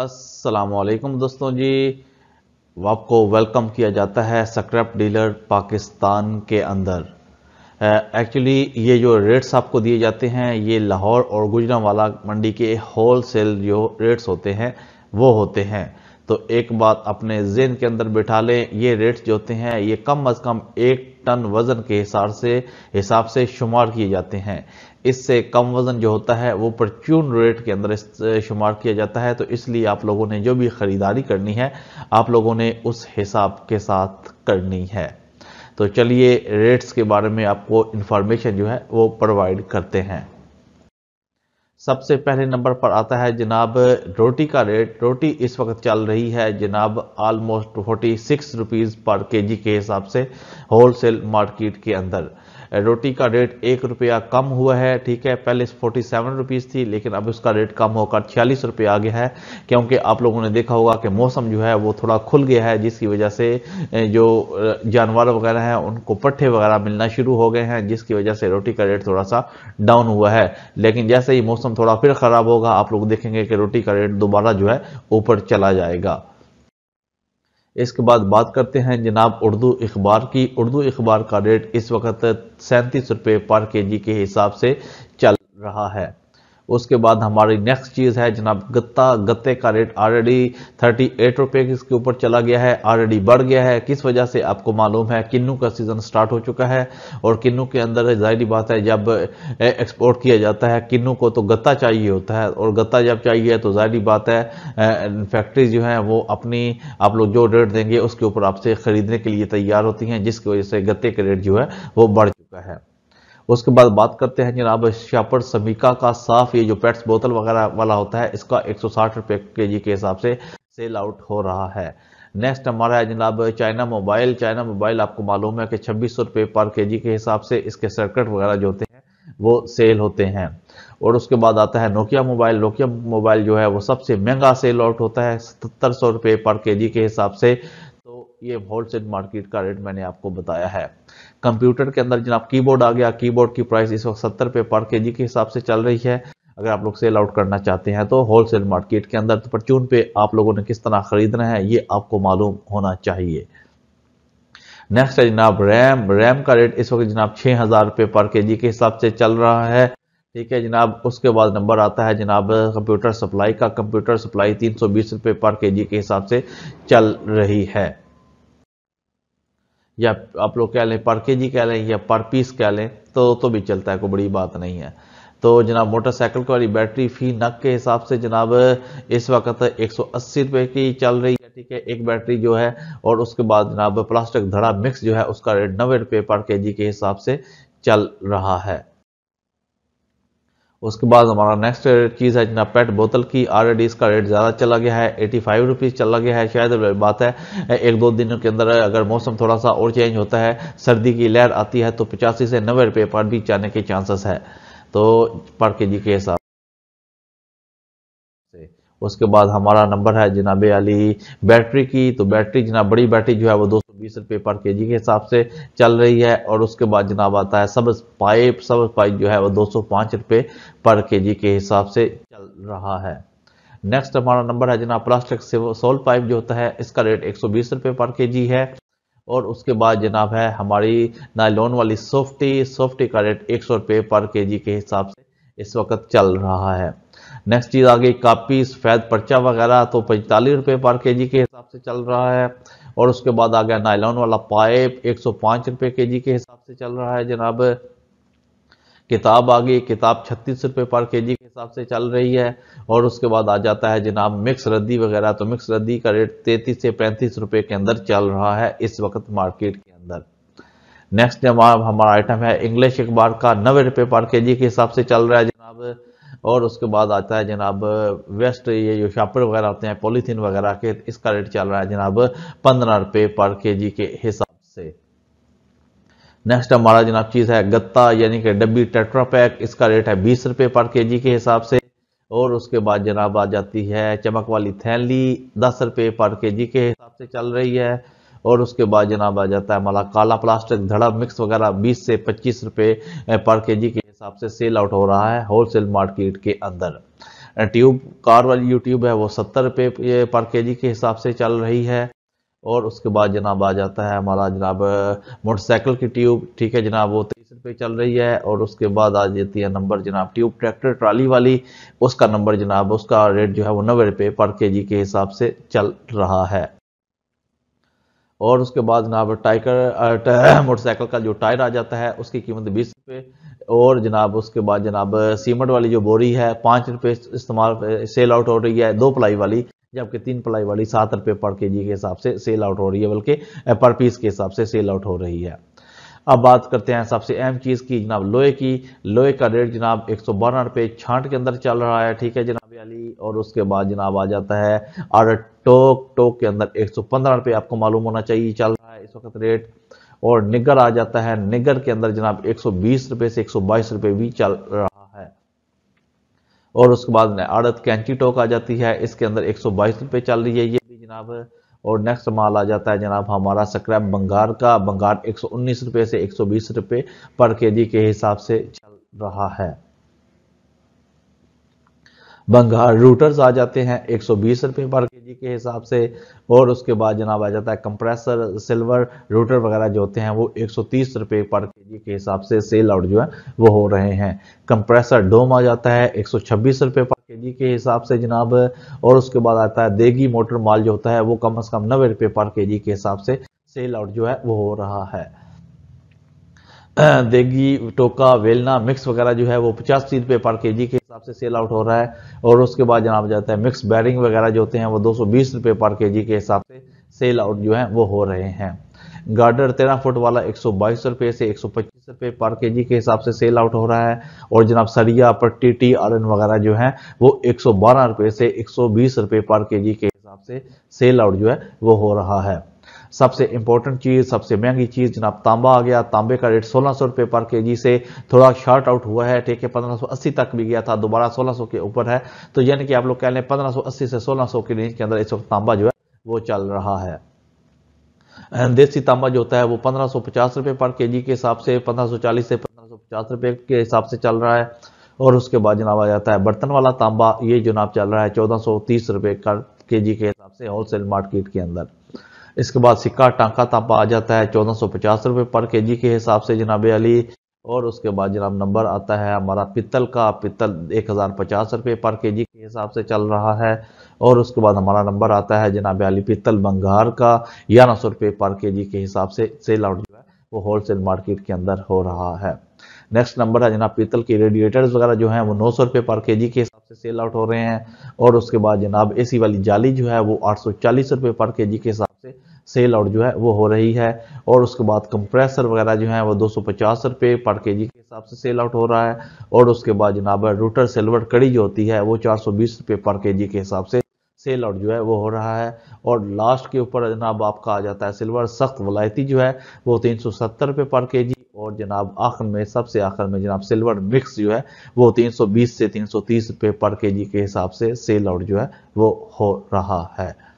असलकम दोस्तों जी आपको वेलकम किया जाता है स्क्रैप डीलर पाकिस्तान के अंदर एक्चुअली ये जो रेट्स आपको दिए जाते हैं ये लाहौर और वाला मंडी के होल सेल जो रेट्स होते हैं वो होते हैं तो एक बात अपने जेन के अंदर बिठा लें ये रेट्स जो होते हैं ये कम अज़ कम एक टन वज़न के हिसाब से हिसाब से शुमार किए जाते हैं इससे कम वज़न जो होता है वो परचून रेट के अंदर शुमार किया जाता है तो इसलिए आप लोगों ने जो भी ख़रीदारी करनी है आप लोगों ने उस हिसाब के साथ करनी है तो चलिए रेट्स के बारे में आपको इन्फॉर्मेशन जो है वो प्रोवाइड करते हैं सबसे पहले नंबर पर आता है जनाब रोटी का रेट रोटी इस वक्त चल रही है जनाब आलमोस्ट फोर्टी सिक्स रुपीज़ पर केजी के हिसाब से होलसेल मार्केट के अंदर रोटी का रेट एक रुपया कम हुआ है ठीक है पहले फोर्टी सेवन रुपीज़ थी लेकिन अब उसका रेट कम होकर छियालीस रुपये आ गया है क्योंकि आप लोगों ने देखा होगा कि मौसम जो है वो थोड़ा खुल गया है जिसकी वजह से जो जानवर वगैरह हैं उनको पट्ठे वगैरह मिलना शुरू हो गए हैं जिसकी वजह से रोटी का रेट थोड़ा सा डाउन हुआ है लेकिन जैसे ही मौसम थोड़ा फिर ख़राब होगा आप लोग देखेंगे कि रोटी का रेट दोबारा जो है ऊपर चला जाएगा इसके बाद बात करते हैं जनाब उर्दू अखबार की उर्दू अखबार का रेट इस वक्त सैंतीस रुपये पर के जी के हिसाब से चल रहा है उसके बाद हमारी नेक्स्ट चीज़ है जनाब गत्ता गत्ते का रेट ऑलरेडी थर्टी एट रुपये इसके ऊपर चला गया है ऑलरेडी बढ़ गया है किस वजह से आपको मालूम है किन्नू का सीज़न स्टार्ट हो चुका है और किन्नू के अंदर जाहिर बात है जब एक्सपोर्ट किया जाता है किन्नू को तो गत्ता चाहिए होता है और गत्ता जब चाहिए तो जाहिर बात है फैक्ट्री जो है वो अपनी आप लोग जो रेट देंगे उसके ऊपर आपसे ख़रीदने के लिए तैयार होती हैं जिसकी वजह से गत्ते के रेट जो है वो बढ़ चुका है उसके बाद बात करते हैं जनाब शापर समीका का साफ ये जो पेट्स बोतल वगैरह वाला होता है इसका एक सौ साठ के जी के हिसाब से सेल आउट हो रहा है नेक्स्ट हमारा है जनाब चाइना मोबाइल चाइना मोबाइल आपको मालूम है कि छब्बीस सौ रुपये पर के जी के हिसाब से इसके सर्कट वगैरह जो होते हैं वो सेल होते हैं और उसके बाद आता है नोकिया मोबाइल नोकिया मोबाइल जो है वो सबसे महंगा सेल आउट होता है सतर सौ रुपये पर के जी के हिसाब से ये होलसेल मार्केट का रेट मैंने आपको बताया है कंप्यूटर के अंदर जनाब कीबोर्ड आ गया कीबोर्ड की प्राइस इस वक्त सत्तर रुपये पर के जी के हिसाब से चल रही है अगर आप लोग सेल आउट करना चाहते हैं तो होलसेल मार्केट के अंदर तो परचून पे आप लोगों ने किस तरह खरीदना है ये आपको मालूम होना चाहिए नेक्स्ट है जनाब रैम रैम का रेट इस वक्त जनाब छः हज़ार रुपये पर के जी के हिसाब से चल रहा है ठीक है जनाब उसके बाद नंबर आता है जनाब कंप्यूटर सप्लाई का कंप्यूटर सप्लाई तीन सौ बीस पर के जी के हिसाब से चल रही है या आप लोग कह लें पर के जी कह लें या पर पीस कह लें तो तो भी चलता है कोई बड़ी बात नहीं है तो जनाब मोटरसाइकिल वाली बैटरी फ़ी नक के हिसाब से जनाब इस वक्त एक सौ अस्सी की चल रही है ठीक है एक बैटरी जो है और उसके बाद जनाब प्लास्टिक धड़ा मिक्स जो है उसका रेट नब्बे रुपये पर के जी के हिसाब से चल रहा है उसके बाद हमारा नेक्स्ट चीज़ है जना पेट बोतल की ऑलरेडी इसका रेट ज़्यादा चला गया है एटी फाइव रुपीज़ चला गया है शायद बात है एक दो दिनों के अंदर अगर मौसम थोड़ा सा और चेंज होता है सर्दी की लहर आती है तो पचासी से नब्बे रुपये पर भी जाने के चांसेस है तो पर के जी के हिसाब से उसके बाद हमारा नंबर है जनाबे अली बैटरी की तो बैटरी जनाब बड़ी बैटरी जो है वो 220 सौ बीस रुपये पर के के हिसाब से चल रही है और उसके बाद जनाब आता है सब पाइप सब पाइप जो है वो 205 सौ रुपये पर के के हिसाब से चल रहा है नेक्स्ट हमारा नंबर है जनाब प्लास्टिक सोल पाइप जो होता है इसका रेट एक सौ बीस पर के है और उसके बाद जनाब है हमारी नायलोन वाली सॉफ्टी सॉफ्टी का रेट एक सौ पर के के हिसाब से इस वक्त चल रहा है नेक्स्ट चीज़ आ गई कापी सफ़ेद पर्चा वगैरह तो पैंतालीस रुपये पर के जी के हिसाब से चल रहा है और उसके बाद आ गया नायलॉन वाला पाइप एक सौ पाँच रुपये के जी के हिसाब से चल रहा है जनाब किताब आ गई किताब छत्तीस रुपये पर के जी के हिसाब से चल रही है और उसके बाद आ जाता है जनाब मिक्स रद्दी वगैरह तो मिक्स रद्दी का रेट तैंतीस से पैंतीस रुपये के अंदर चल रहा है इस वक्त मार्केट के अंदर नेक्स्ट हमारा हमारा आइटम है इंग्लिश अखबार का नबे रुपये पर के जी के हिसाब से चल रहा है जनाब और उसके बाद आता है जनाब वेस्ट ये जो शापड़ वगैरह आते हैं पॉलीथीन वगैरह के इसका रेट चल रहा है जनाब पंद्रह रुपये पर के जी के हिसाब से नेक्स्ट हमारा जनाब चीज़ है गत्ता यानी कि डब्बी टेट्रापैक इसका रेट है बीस रुपये पर के जी के हिसाब से और उसके बाद जनाब आ जाती है चमक वाली थैली दस रुपये पर के जी के हिसाब से चल रही है और उसके बाद जनाब आ जाता है हमारा काला प्लास्टिक धड़ा मिक्स वगैरह बीस से पच्चीस रुपये पर के जी के हिसाब से सेल आउट हो रहा है होलसेल मार्केट के अंदर ट्यूब कार वाली जो ट्यूब है वो सत्तर रुपये पर के के हिसाब से चल रही है और उसके बाद जनाब आ जाता है हमारा जनाब मोटरसाइकिल की ट्यूब ठीक है जनाब वो तेईस रुपये चल रही है और उसके बाद आ जाती है नंबर जनाब ट्यूब ट्रैक्टर ट्राली वाली उसका नंबर जनाब उसका रेट जो है वो नब्बे रुपये पर के के हिसाब से चल रहा है और उसके बाद जनाब टाइकर मोटरसाइकिल का जो टायर आ जाता है उसकी कीमत बीस रुपये और जनाब उसके बाद जनाब सीमेंट वाली जो बोरी है पाँच रुपये इस्तेमाल सेल आउट हो रही है दो पलाई वाली जबकि तीन पलाई वाली सात रुपये पर के जी के हिसाब से सेल आउट हो रही है बल्कि पर पीस के हिसाब से सेल आउट हो रही है अब बात करते हैं सबसे अहम चीज़ की जनाब लोहे की लोहे का रेट जनाब एक सौ बारह रुपये छांट के अंदर चल रहा है ठीक है जनाब अली और उसके बाद जनाब आ जाता है और टोक टोक के अंदर एक सौ पंद्रह रुपये आपको मालूम होना चाहिए चल रहा है इस वक्त रेट और निगर आ जाता है निगर के अंदर जनाब 120 रुपए से 122 रुपए भी चल रहा है और उसके बाद आड़त कैंची टोक आ जाती है इसके अंदर 122 रुपए चल रही है ये भी जनाब और नेक्स्ट माल आ जाता है जनाब हमारा सक्रैप बंगार का बंगार 119 रुपए से 120 रुपए पर केजी के हिसाब से चल रहा है बंगाल रूटर्स आ जाते हैं 120 रुपए पर केजी के हिसाब से और उसके बाद जनाब आ जाता है कंप्रेसर सिल्वर रूटर वगैरह जो होते हैं वो 130 रुपए पर केजी के हिसाब से सेल आउट जो है वो हो रहे हैं कंप्रेसर डोम आ जाता है 126 रुपए पर केजी के हिसाब से जनाब और उसके बाद आता है देगी मोटर माल जो होता है वो कम अज कम नब्बे रुपये पर के के हिसाब से सेल आउट जो है वो हो रहा है देगी टोका वेलना मिक्स वगैरह जो है वो पचासी रुपये पर के के हिसाब से सेल आउट हो रहा है और उसके बाद जनाब जाता है मिक्स बैरिंग वगैरह जो होते हैं वो दो सौ पर के जी के हिसाब से सेल आउट जो है वो हो रहे हैं गार्डर तेरह फुट वाला एक सौ बाईस रुपये से एक सौ पच्चीस रुपये पर के जी के हिसाब से सेल आउट हो रहा है और जनाब सरिया पट्टी टी आर एन वगैरह जो है वो एक सौ बारह रुपये से एक सौ बीस रुपये पर के जी के हिसाब से सेल आउट जो है वो हो रहा है सबसे इंपॉर्टेंट चीज़ सबसे महंगी चीज़ जनाब तांबा आ गया तांबे का रेट सोलह सौ रुपए पर के जी से थोड़ा शॉर्ट आउट हुआ है ठीक है पंद्रह सौ अस्सी तक भी गया था दोबारा सोलह सौ के ऊपर है तो यानी कि आप लोग कह लें पंद्रह सौ अस्सी से सोलह सौ के रेंज के अंदर इस वक्त तांबा जो है वो चल रहा है देसी तांबा जो होता है वो पंद्रह सौ पचास रुपए पर के जी के हिसाब से पंद्रह सौ चालीस से पंद्रह सौ पचास रुपए के हिसाब से चल रहा है और उसके बाद जनाब आ जाता है बर्तन वाला तांबा ये जनाब चल रहा है चौदह सौ तीस रुपए का के जी के हिसाब से होलसेल मार्केट के अंदर इसके बाद सिक्का टांका तापा आ जाता है चौदह सौ पचास रुपये पर के जी के हिसाब से जनाब अली और उसके बाद जनाब नंबर आता है हमारा पित्तल का पित्तल एक हज़ार पचास रुपये पर के जी के हिसाब से चल रहा है और उसके बाद हमारा नंबर आता है जनाब अली पित्तल बंगार का ग्यारह सौ रुपये पर के जी के हिसाब से सेल आउट जो है वो होल सेल मार्केट के अंदर हो रहा है नेक्स्ट नंबर है जनाब पीतल के रेडिएटर्स वगैरह जो हैं वो नौ सौ रुपये पर के जी के हिसाब से सेल आउट हो रहे हैं और उसके बाद जनाब एसी वाली जाली जो है वो आठ सौ चालीस रुपये पर के जी के हिसाब से सेल आउट जो है वो हो रही है और उसके बाद कंप्रेसर वगैरह जो है वो दो रुपए पर के जी के हिसाब से सेल आउट हो रहा है और उसके बाद जनाब रूटर सिल्वर कड़ी जो होती है वो चार सौ पर के जी के हिसाब से सेल आउट जो है वो हो रहा है और लास्ट के ऊपर जनाब आपका आ जाता है सिल्वर सख्त वलायती जो है वो तीन सौ सत्तर रुपये पर के जी और जनाब आखिर में सबसे आखिर में जनाब सिल्वर मिक्स जो है वो 320 से 330 रुपए पर के जी के हिसाब से सेल आउट जो है वो हो रहा है